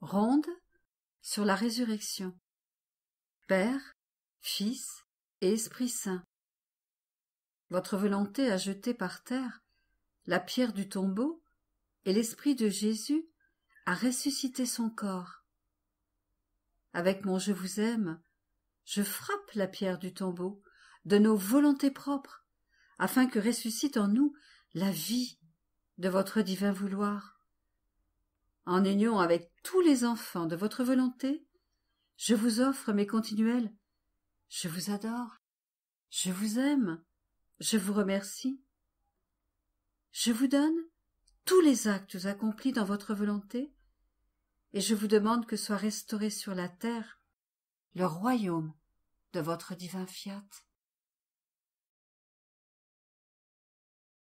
ronde sur la résurrection. Père, Fils et Esprit Saint. Votre volonté a jeté par terre la pierre du tombeau et l'Esprit de Jésus a ressuscité son corps. Avec mon Je vous aime, je frappe la pierre du tombeau de nos volontés propres, afin que ressuscite en nous la vie de votre divin vouloir en union avec tous les enfants de votre volonté, je vous offre mes continuels. Je vous adore. Je vous aime. Je vous remercie. Je vous donne tous les actes accomplis dans votre volonté, et je vous demande que soit restauré sur la terre le royaume de votre divin fiat.